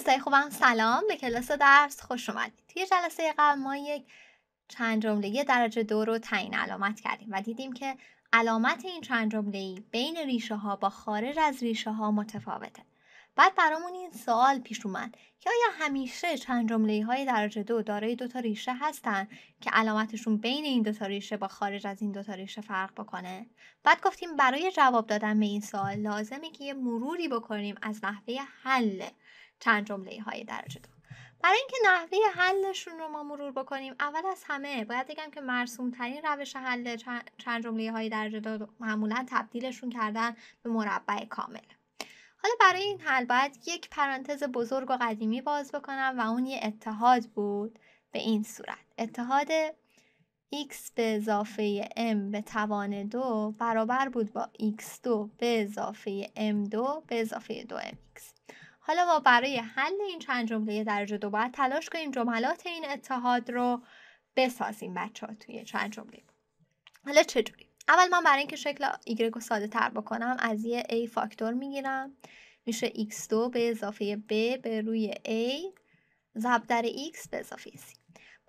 دوستای خوبم سلام به کلاس درس خوش اومدید توی جلسه قبل ما یک چند جمله درجه دو رو تعیین علامت کردیم و دیدیم که علامت این چند جمله بین ریشه ها با خارج از ریشه ها متفاوته بعد برامون این سوال پیش اومد که آیا همیشه چند جمله های درجه دو دارای دو تا ریشه هستن که علامتشون بین این دو تا ریشه با خارج از این دو تا ریشه فرق بکنه بعد گفتیم برای جواب دادن به این سوال لازمه که یه مروری بکنیم از نحوه حل چند جمله های درجه دو برای اینکه نحوه حلشون رو ما مرور بکنیم اول از همه باید بگم که مرسوم ترین روش حل چند جمله های درجه دو معمولا تبدیلشون کردن به مربع کامل حالا برای این حل باید یک پرانتز بزرگ و قدیمی باز بکنم و اون یه اتحاد بود به این صورت اتحاد x به اضافه m به توان دو برابر بود با x2 به اضافه m2 به اضافه 2mx حالا ما برای حل این چند جمله درجه دو باید تلاش کنیم جملات این اتحاد رو بسازیم بچه ها توی چند جمله حالا چجوری؟ اول من برای اینکه شکل ایگرگ رو ساده تر بکنم از یه A فاکتور میگیرم میشه x2 به اضافه b به روی a ضرب در x به اضافه c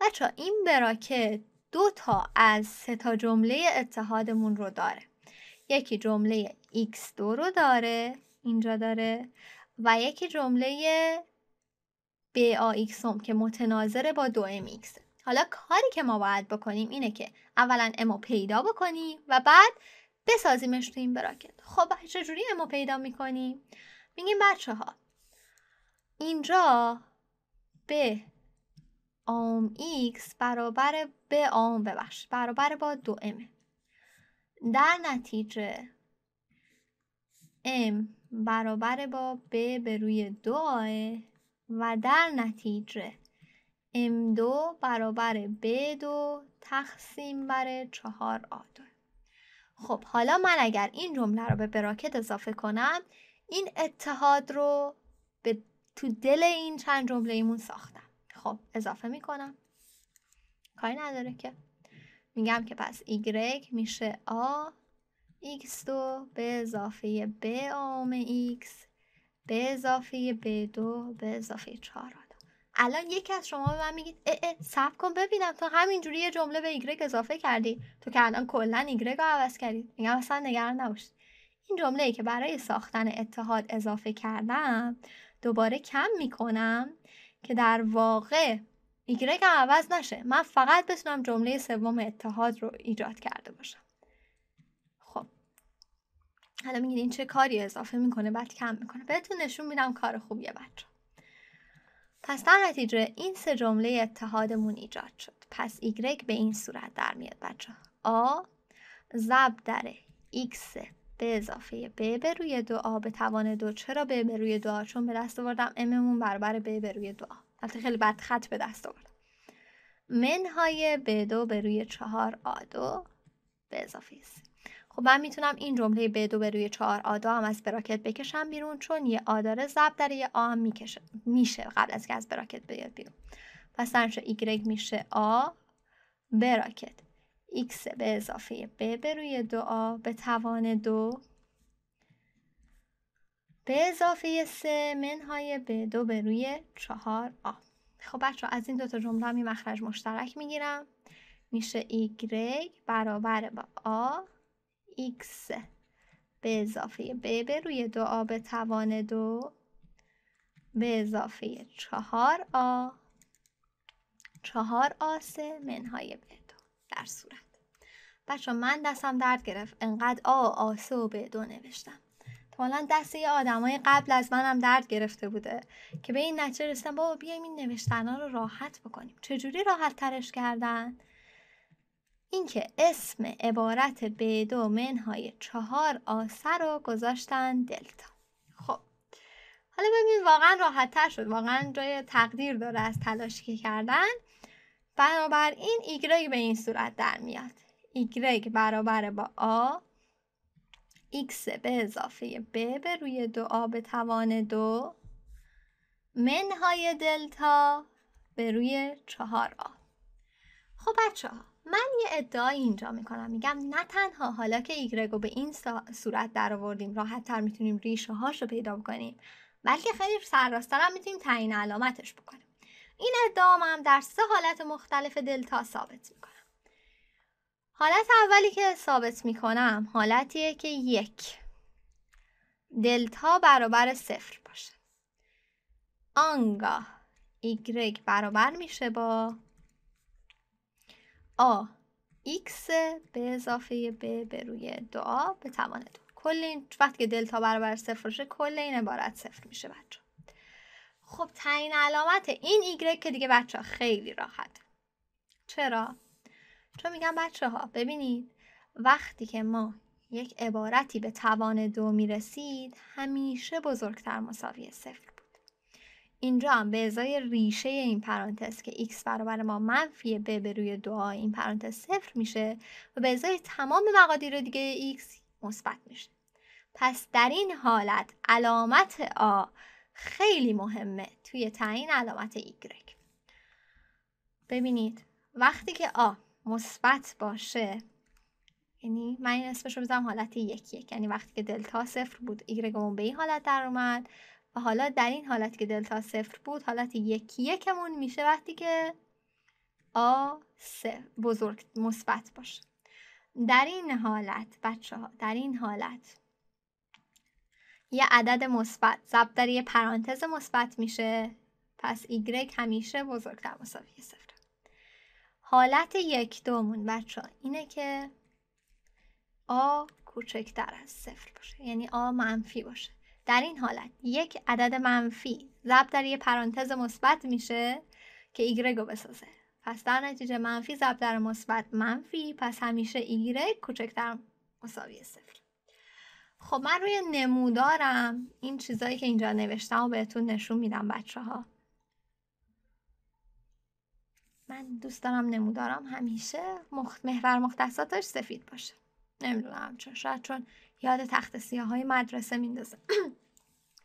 بچه ها این براکت دو تا از سه تا جمله اتحادمون رو داره یکی جمله x2 رو داره اینجا داره و یکی جمله هم که متناظر با دو MX حالا کاری که ما باید بکنیم اینه که اولا امو پیدا بکنیم و بعد بسازیمش تو این براکت خب چجوری امو پیدا میکنیم؟ میگیم بچه ها اینجا به آم ایکس برابر به آم ببخش برابر با دو امه در نتیجه ام برابر با ب به روی دو آه و در نتیجه M 2 برابر ب 2 تقسیم بر چهار آ دو خب حالا من اگر این جمله رو به براکت اضافه کنم این اتحاد رو به تو دل این چند جمله ایمون ساختم خب اضافه می کنم کاری نداره که میگم که پس ایگرگ میشه آ x2 به اضافه b عام x به اضافه b دو به اضافه 4 الان یکی از شما به من میگید اه اه سب کن ببینم تو همینجوری یه جمله به y اضافه کردی تو که الان کلا y رو عوض کردی میگم اصلا نگران نباش این جمله ای که برای ساختن اتحاد اضافه کردم دوباره کم میکنم که در واقع y عوض نشه من فقط بتونم جمله سوم اتحاد رو ایجاد کرده باشم حالا میگین این چه کاری اضافه میکنه بعد کم میکنه بهتون نشون میدم کار خوبیه بچه پس در نتیجه این سه جمله اتحادمون ایجاد شد پس ایگرگ به این صورت در میاد بچه آ زب در ایکس به اضافه ب به روی دو آ به توان دو چرا به به روی دو آ چون به دست آوردم اممون برابر ب به روی دو آ البته خیلی بد خط به دست آوردم منهای ب دو به روی چهار آ دو به اضافه خب من میتونم این جمله به دو به روی چهار آدا هم از براکت بکشم بیرون چون یه آ داره ضرب در یه آ میکشه میشه قبل از که از براکت بیاد بیرون پس درش ایگرگ میشه آ براکت x به اضافه ب به روی دو آ به توان دو به اضافه سه منهای به دو به روی چهار آ خب بچه از این دوتا جمله هم مخرج مشترک میگیرم میشه ایگرگ برابر با آ x به اضافه به روی دو آ به توان دو به اضافه چهار آ چهار a سه منهای به دو در صورت بچه من دستم درد گرفت انقدر آ و سه و به دو نوشتم حالا دست یه آدمای قبل از منم درد گرفته بوده که به این نتیجه رسیدم بابا بیایم این نوشتنها رو راحت بکنیم چجوری راحت ترش کردن اینکه اسم عبارت به دو منهای چهار آسه رو گذاشتن دلتا خب حالا ببینید واقعا تر شد واقعا جای تقدیر داره از تلاشی که کردن بنابراین ایگرگ به این صورت در میاد ایگرگ برابر با آ x به اضافه ب به روی دو آ به توان دو منهای دلتا به روی چهار آ خب بچه ها من یه ادعای اینجا میکنم میگم نه تنها حالا که ایگرگو به این صورت در آوردیم راحت تر میتونیم ریشه هاش رو پیدا بکنیم بلکه خیلی سرراستر هم میتونیم تعیین علامتش بکنیم این ادعا هم در سه حالت مختلف دلتا ثابت میکنم حالت اولی که ثابت میکنم حالتیه که یک دلتا برابر صفر باشه آنگاه ایگرگ برابر میشه با آ x به اضافه ب به روی دعا به توان دو کل این وقتی که دلتا برابر صفر باشه کل این عبارت صفر میشه بچه خب تعیین علامت این ایگرک که دیگه بچه ها خیلی راحت چرا؟ چون میگم بچه ها ببینید وقتی که ما یک عبارتی به توان دو میرسید همیشه بزرگتر مساوی صفر اینجا هم به ازای ریشه این پرانتز که x برابر ما منفی B به روی دعا این پرانتز صفر میشه و به ازای تمام مقادیر دیگه x مثبت میشه پس در این حالت علامت آ خیلی مهمه توی تعیین علامت y ببینید وقتی که آ مثبت باشه یعنی من این اسمش رو بزنم حالت یک یک یعنی وقتی که دلتا صفر بود ایگرگمون به این حالت در اومد و حالا در این حالت که دلتا صفر بود حالت یکی یکمون میشه وقتی که آ بزرگ مثبت باشه در این حالت بچه ها در این حالت یه عدد مثبت ضرب در یه پرانتز مثبت میشه پس ایگرگ همیشه بزرگتر مساوی صفر حالت یک دومون بچه ها اینه که آ کوچکتر از صفر باشه یعنی آ منفی باشه در این حالت یک عدد منفی ضرب در یه پرانتز مثبت میشه که ایگرگ رو بسازه پس در نتیجه منفی ضرب در مثبت منفی پس همیشه ایگرگ کوچکتر مساوی صفر خب من روی نمودارم این چیزایی که اینجا نوشتم و بهتون نشون میدم بچه ها من دوست دارم نمودارم همیشه محور مختصاتش سفید باشه نمیدونم چون شاید چون یاد تخت سیاه های مدرسه میندازه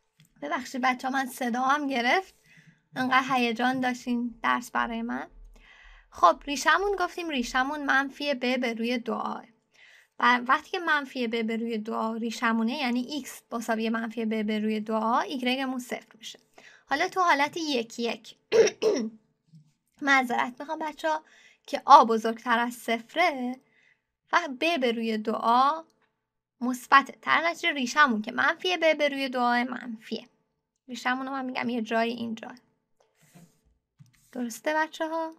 ببخشید بچه من صدا هم گرفت انقدر هیجان داشتین درس برای من خب ریشمون گفتیم ریشمون منفی ب به روی دعاه بر وقتی که منفی ب به روی دعا ریشمونه یعنی x مساوی منفی ب به روی دعا ایگرگمون صفر میشه حالا تو حالت یک یک معذرت میخوام بچه ها که آ بزرگتر از صفره و ب به روی دعا مثبت نتیجه ریشمون که منفیه به به روی دعای منفیه ریشمون رو من میگم یه جای اینجا درسته بچه ها؟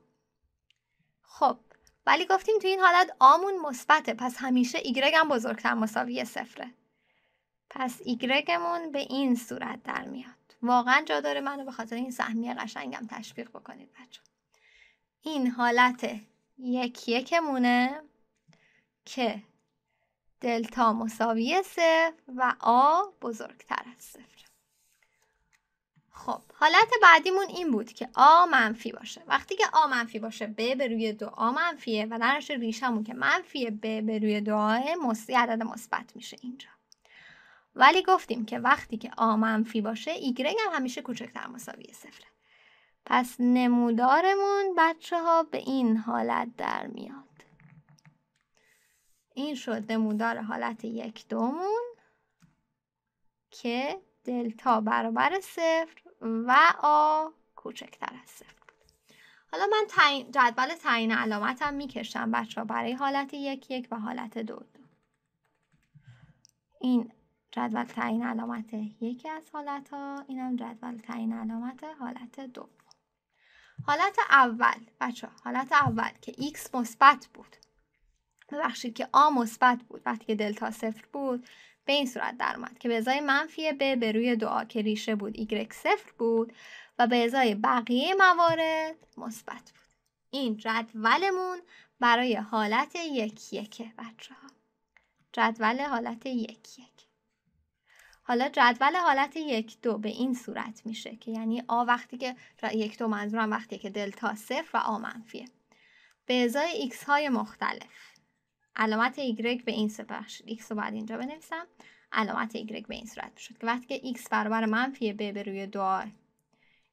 خب ولی گفتیم تو این حالت آمون مثبته پس همیشه ایگرگ هم بزرگتر مساوی صفره پس ایگرگمون به این صورت در میاد واقعا جا داره منو به خاطر این سهمیه قشنگم تشویق بکنید بچه این حالت یک یکمونه که دلتا مساوی صفر و آ بزرگتر از صفر خب حالت بعدیمون این بود که آ منفی باشه وقتی که آ منفی باشه ب به روی دو آ منفیه و در نشه ریشمون که منفی ب به روی دو آ مسی عدد مثبت میشه اینجا ولی گفتیم که وقتی که آ منفی باشه ایگرگ هم همیشه کوچکتر مساوی صفره پس نمودارمون بچه ها به این حالت در میاد این شد نمودار حالت یک دومون که دلتا برابر صفر و آ کوچکتر از صفر حالا من تعین جدول تعیین علامتم میکشم بچه ها برای حالت یک یک و حالت دو دو این جدول تعیین علامت یکی از حالت ها اینم جدول تعیین علامت حالت دو حالت اول بچه حالت اول که x مثبت بود ببخشید که آ مثبت بود وقتی که دلتا صفر بود به این صورت در که به ازای منفی ب به روی دعا که ریشه بود ایگرک صفر بود و به ازای بقیه موارد مثبت بود این جدولمون برای حالت یک یک بچه ها جدول حالت یک یک حالا جدول حالت یک دو به این صورت میشه که یعنی آ وقتی که یک دو منظورم وقتی که دلتا صفر و آ منفیه به ازای ایکس های مختلف علامت ایگرگ به این شد. x رو بعد اینجا بنویسم علامت ایگرگ به این صورت شد. که وقتی که x برابر منفی b به روی دو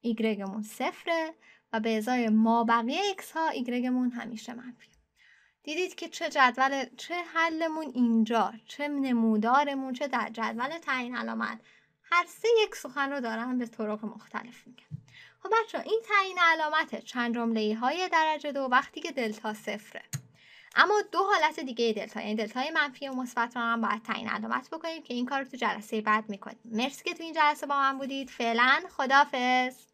ایگرگمون صفره و به ازای ما بقیه x ها ایگرگمون همیشه منفی دیدید که چه جدول چه حلمون اینجا چه نمودارمون چه در جدول تعیین علامت هر سه یک سخن رو دارن به طرق مختلف میگن خب بچه این تعیین علامت چند جمله های درجه دو وقتی که دلتا صفره اما دو حالت دیگه دلتا یعنی دلتای منفی و مثبت رو هم باید تعیین علامت بکنیم که این کار رو تو جلسه بعد میکنیم مرسی که تو این جلسه با من بودید فعلا خدافظ